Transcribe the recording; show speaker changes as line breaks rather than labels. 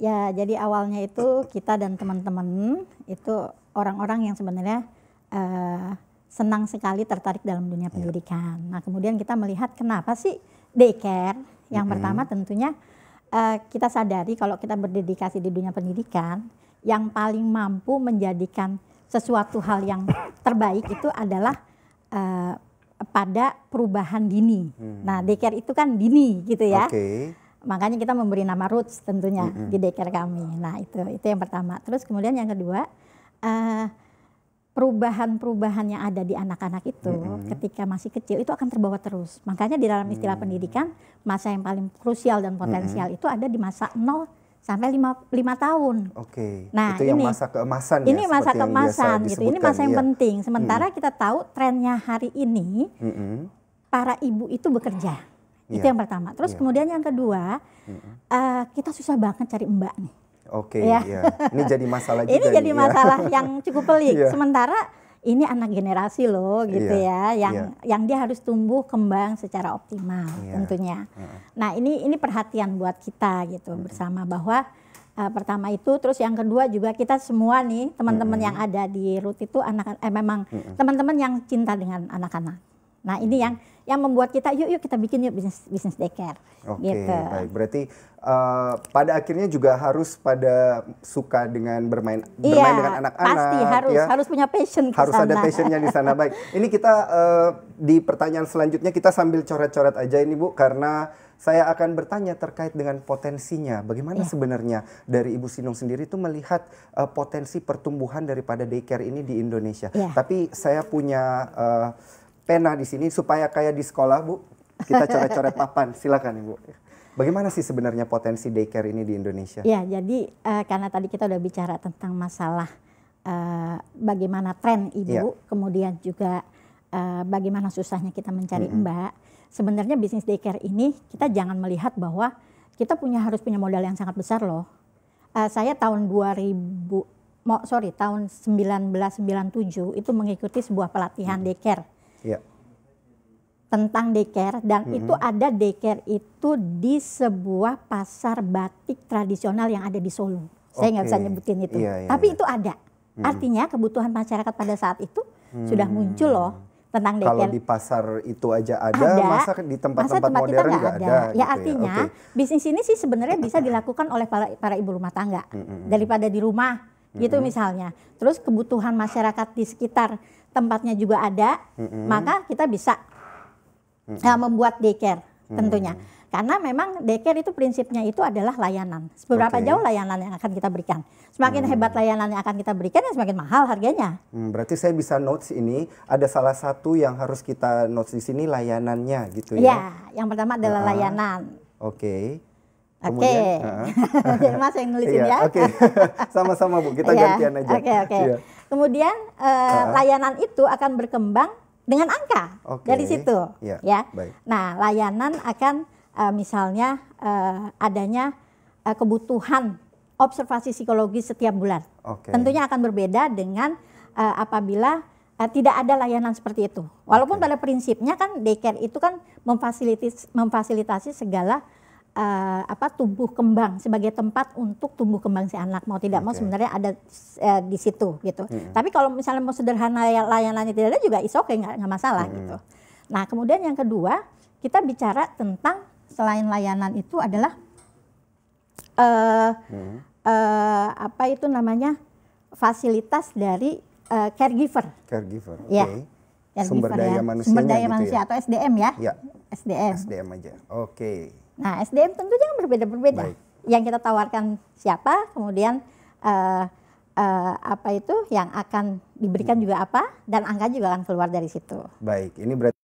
Ya, jadi awalnya itu kita dan teman-teman itu orang-orang yang sebenarnya uh, senang sekali tertarik dalam dunia iya. pendidikan. Yeah. Nah, kemudian kita melihat kenapa sih daycare? Yang -hmm. pertama tentunya uh, kita sadari kalau kita berdedikasi di dunia pendidikan, yang paling mampu menjadikan sesuatu hal yang terbaik itu adalah uh, pada perubahan dini. Hmm. Nah, daycare itu kan dini gitu ya. Okay makanya kita memberi nama roots tentunya mm -hmm. di daycare kami. Nah itu itu yang pertama. Terus kemudian yang kedua eh, perubahan-perubahan yang ada di anak-anak itu mm -hmm. ketika masih kecil itu akan terbawa terus. Makanya di dalam istilah mm -hmm. pendidikan masa yang paling krusial dan potensial mm -hmm. itu ada di masa nol sampai lima, 5 tahun. Oke. Nah, itu ini, yang masa keemasan Ini ya, masa keemasan gitu. Ini masa yang iya. penting. Sementara mm -hmm. kita tahu trennya hari ini mm -hmm. para ibu itu bekerja. Iya. Itu yang pertama. Terus yeah. kemudian yang kedua, uh, kita susah banget cari mbak nih. Oke, okay, ya. Yeah. ini jadi masalah juga. Ini jadi iya. masalah yang cukup pelik. Iya. Sementara ini anak generasi loh gitu ya, yang yang dia harus tumbuh kembang secara optimal tentunya. Nah ini ini perhatian buat kita gitu bersama bahwa uh, pertama itu terus yang kedua juga kita semua nih teman-teman mm -hmm. yang ada di RUT itu anak eh memang mm -hmm. teman-teman yang cinta dengan anak-anak Nah ini yang yang membuat kita yuk yuk kita bikin yuk bisnis bisnis daycare. Oke okay, gitu. baik berarti uh, pada akhirnya juga harus pada suka dengan bermain iya, bermain dengan anak-anak. Pasti ya? harus ya. harus punya passion. Harus kesana. ada passionnya di sana baik. Ini kita uh, di pertanyaan selanjutnya kita sambil coret-coret aja ini bu karena saya akan bertanya terkait dengan potensinya. Bagaimana iya. sebenarnya dari Ibu Sinung sendiri itu melihat uh, potensi pertumbuhan daripada daycare ini di Indonesia. Iya. Tapi saya punya uh, pena di sini supaya kayak di sekolah Bu.
Kita coret-coret
papan, silakan Ibu. Bagaimana sih sebenarnya potensi daycare ini di Indonesia? Ya, jadi uh, karena tadi kita udah bicara tentang masalah uh, bagaimana tren ibu, ya. kemudian juga uh, bagaimana susahnya kita mencari mm -hmm. mbak. Sebenarnya bisnis daycare ini kita jangan melihat bahwa kita punya harus punya modal yang sangat besar loh. Uh, saya tahun 2000 mo, sorry tahun 1997 itu mengikuti sebuah pelatihan mm -hmm. daycare Ya. Tentang deker dan -hmm. itu ada deker itu di sebuah pasar batik tradisional yang ada di Solo. Saya nggak okay. bisa nyebutin itu, ya, ya, tapi ya. itu ada. Hmm. Artinya kebutuhan masyarakat pada saat itu hmm. sudah muncul loh tentang deker. Kalau di pasar itu aja ada, ada. masa di tempat-tempat tempat modern kita nggak ada. ada. Ya gitu ya? artinya ya. Okay. bisnis ini sih sebenarnya bisa dilakukan oleh para, para ibu rumah tangga hmm. daripada di rumah gitu misalnya. Terus kebutuhan masyarakat di sekitar tempatnya juga ada, mm -hmm. maka kita bisa mm -hmm. uh, membuat daycare tentunya. Mm -hmm. Karena memang daycare itu prinsipnya itu adalah layanan. Seberapa okay. jauh layanan yang akan kita berikan. Semakin hmm. hebat layanan yang akan kita berikan, ya semakin mahal harganya. Hmm, berarti saya bisa notes ini, ada salah satu yang harus kita notes di sini layanannya gitu ya? Iya, yang pertama adalah uh -huh. layanan. Oke. Oke, okay. uh, Mas yang nulisin iya, ya. Oke. Okay. Sama-sama Bu, kita yeah. gantian aja. Oke, okay, oke. Okay. Iya. Yeah. Kemudian uh, uh, layanan itu akan berkembang dengan angka.
Okay. Dari situ, yeah. ya. Baik.
Nah, layanan akan uh, misalnya uh, adanya uh, kebutuhan observasi psikologi setiap bulan. Okay. Tentunya akan berbeda dengan uh, apabila tidak ada layanan seperti itu. Walaupun okay. pada prinsipnya kan daycare itu kan memfasilitasi, memfasilitasi segala uh, apa tumbuh kembang sebagai tempat untuk tumbuh kembang si anak mau tidak okay. mau sebenarnya ada uh, di situ gitu. Hmm. Tapi kalau misalnya mau sederhana ya, layanan itu ada juga isok oke okay, nggak masalah hmm. gitu. Nah kemudian yang kedua kita bicara tentang selain layanan itu adalah uh, hmm. uh, apa itu namanya fasilitas dari uh, caregiver. Caregiver. Okay. Ya. sumber ya. daya ya. manusia. Sumber daya gitu ya? atau SDM ya? ya. SDM. SDM aja. Oke. Okay. Nah, SDM tentunya berbeda-berbeda. Yang kita tawarkan siapa, kemudian uh, uh, apa itu yang akan diberikan hmm. juga apa, dan angka juga akan keluar dari situ. Baik, ini berarti